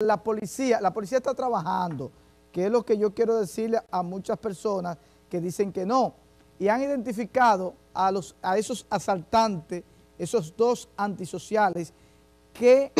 la policía, la policía está trabajando, que es lo que yo quiero decirle a muchas personas que dicen que no, y han identificado a, los, a esos asaltantes, esos dos antisociales que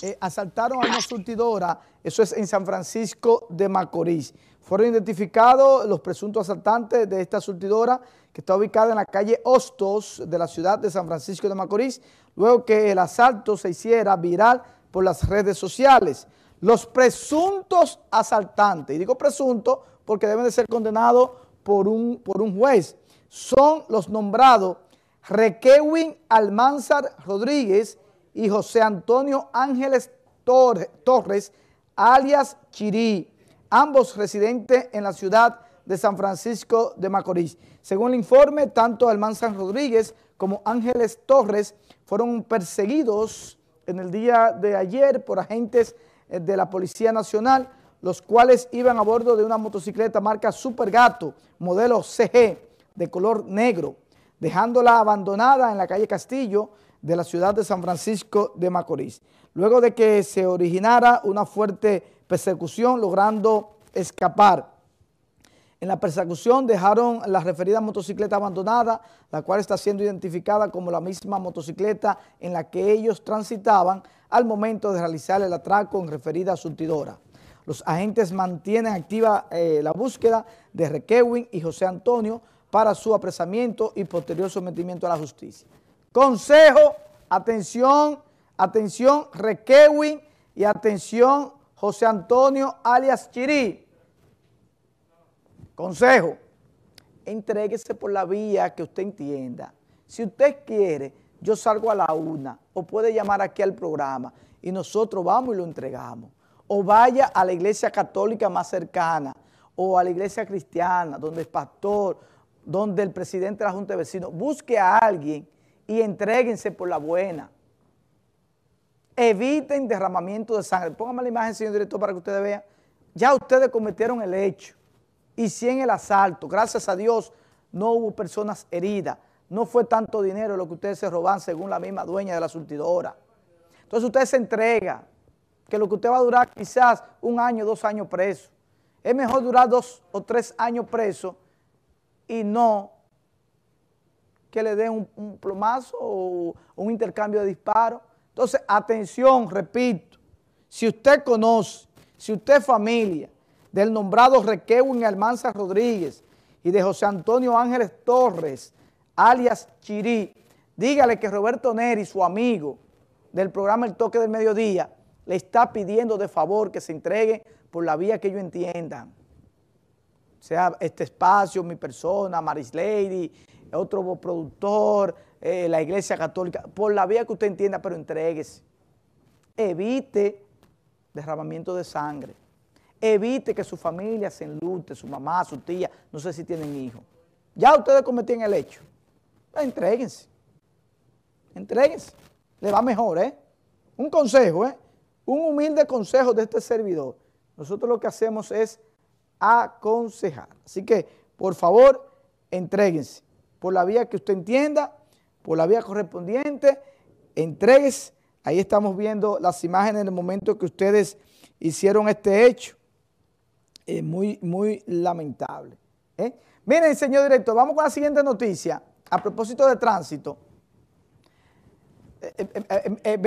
eh, asaltaron a una surtidora, eso es en San Francisco de Macorís. Fueron identificados los presuntos asaltantes de esta surtidora que está ubicada en la calle Hostos de la ciudad de San Francisco de Macorís, luego que el asalto se hiciera viral por las redes sociales. Los presuntos asaltantes, y digo presunto porque deben de ser condenados por un, por un juez, son los nombrados Requewin Almanzar Rodríguez y José Antonio Ángeles Torres, Torres alias Chirí, ambos residentes en la ciudad de San Francisco de Macorís. Según el informe, tanto Almanzar Rodríguez como Ángeles Torres fueron perseguidos en el día de ayer por agentes eh, de la Policía Nacional, los cuales iban a bordo de una motocicleta marca Super Gato, modelo CG, de color negro, dejándola abandonada en la calle Castillo de la ciudad de San Francisco de Macorís. Luego de que se originara una fuerte persecución, logrando escapar. En la persecución dejaron la referida motocicleta abandonada, la cual está siendo identificada como la misma motocicleta en la que ellos transitaban al momento de realizar el atraco en referida surtidora. Los agentes mantienen activa eh, la búsqueda de Requewin y José Antonio para su apresamiento y posterior sometimiento a la justicia. Consejo, atención, atención Requewin y atención José Antonio alias Chirí. Consejo, entréguese por la vía que usted entienda. Si usted quiere, yo salgo a la una o puede llamar aquí al programa y nosotros vamos y lo entregamos. O vaya a la iglesia católica más cercana o a la iglesia cristiana, donde es pastor, donde el presidente de la Junta de Vecinos, busque a alguien y entréguense por la buena. Eviten derramamiento de sangre. Póngame la imagen, señor director, para que ustedes vean. Ya ustedes cometieron el hecho y si en el asalto. Gracias a Dios no hubo personas heridas. No fue tanto dinero lo que ustedes se roban según la misma dueña de la surtidora. Entonces usted se entrega, que lo que usted va a durar quizás un año, dos años preso. Es mejor durar dos o tres años preso y no que le den un, un plomazo o un intercambio de disparos. Entonces, atención, repito, si usted conoce, si usted es familia, del nombrado y Almanza Rodríguez y de José Antonio Ángeles Torres, alias Chirí. Dígale que Roberto Neri, su amigo del programa El Toque del Mediodía, le está pidiendo de favor que se entregue por la vía que ellos entiendan. Sea este espacio, mi persona, Maris Lady, otro productor, eh, la Iglesia Católica, por la vía que usted entienda, pero entreguese, Evite derramamiento de sangre evite que su familia se enlute, su mamá, su tía, no sé si tienen hijos. Ya ustedes cometían el hecho. Ah, entréguense. Entréguense. Le va mejor, ¿eh? Un consejo, ¿eh? Un humilde consejo de este servidor. Nosotros lo que hacemos es aconsejar. Así que, por favor, entréguense. Por la vía que usted entienda, por la vía correspondiente, entréguense. Ahí estamos viendo las imágenes en el momento que ustedes hicieron este hecho. Eh, muy, muy lamentable. ¿eh? Miren, señor director, vamos con la siguiente noticia. A propósito de tránsito. Eh, eh,